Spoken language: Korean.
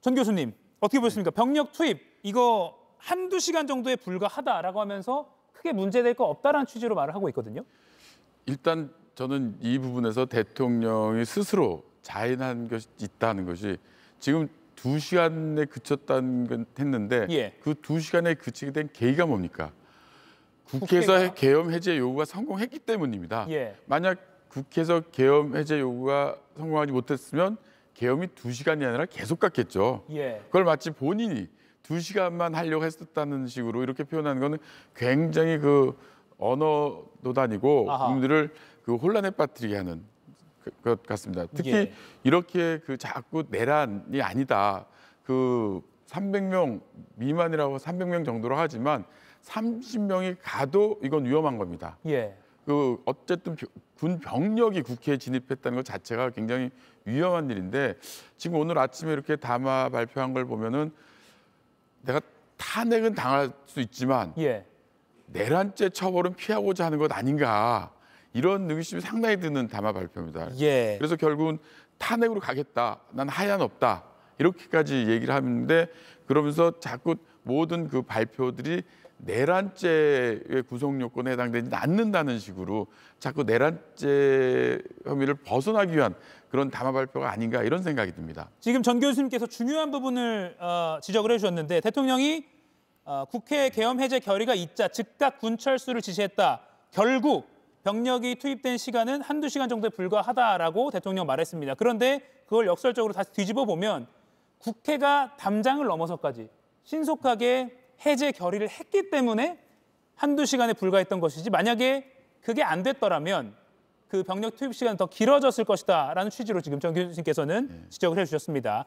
전 교수님 어떻게 보십니까 병력 투입 이거 한두 시간 정도에 불과하다라고 하면서 크게 문제될 거 없다라는 취지로 말을 하고 있거든요. 일단 저는 이 부분에서 대통령이 스스로 자인한 것이 있다는 것이 지금 두 시간에 그쳤다는 건 했는데 예. 그두 시간에 그치게 된 계기가 뭡니까? 국회에서 국회가... 계엄 해제 요구가 성공했기 때문입니다. 예. 만약 국회에서 계엄 해제 요구가 성공하지 못했으면 계엄이 두시간이 아니라 계속 갔겠죠. 예. 그걸 마치 본인이 두시간만 하려고 했었다는 식으로 이렇게 표현하는 거는 굉장히 그 언어도 다니고 국민들을 그 혼란에 빠뜨리게 하는 그, 것 같습니다. 특히 예. 이렇게 그 자꾸 내란이 아니다. 그 300명 미만이라고 300명 정도로 하지만 30명이 가도 이건 위험한 겁니다. 예. 그 어쨌든 군 병력이 국회에 진입했다는 것 자체가 굉장히 위험한 일인데 지금 오늘 아침에 이렇게 담화 발표한 걸 보면은 내가 탄핵은 당할 수 있지만 예. 내란죄 처벌은 피하고자 하는 것 아닌가 이런 의심이 상당히 드는 담화 발표입니다. 예. 그래서 결국은 탄핵으로 가겠다. 난 하얀 없다. 이렇게까지 얘기를 하는데 그러면서 자꾸 모든 그 발표들이 내란죄의 구속 요건에 해당되지 않는다는 식으로 자꾸 내란죄 혐의를 벗어나기 위한 그런 담화 발표가 아닌가 이런 생각이 듭니다. 지금 전 교수님께서 중요한 부분을 어, 지적을 해주셨는데 대통령이 어, 국회 개엄 해제 결의가 있자 즉각 군철수를 지시했다. 결국 병력이 투입된 시간은 한두 시간 정도에 불과하다라고 대통령 말했습니다. 그런데 그걸 역설적으로 다시 뒤집어 보면 국회가 담장을 넘어서까지 신속하게 해제 결의를 했기 때문에 한두 시간에 불과했던 것이지 만약에 그게 안 됐더라면 그 병력 투입 시간 더 길어졌을 것이다라는 취지로 지금 정 교수님께서는 예. 지적을 해주셨습니다.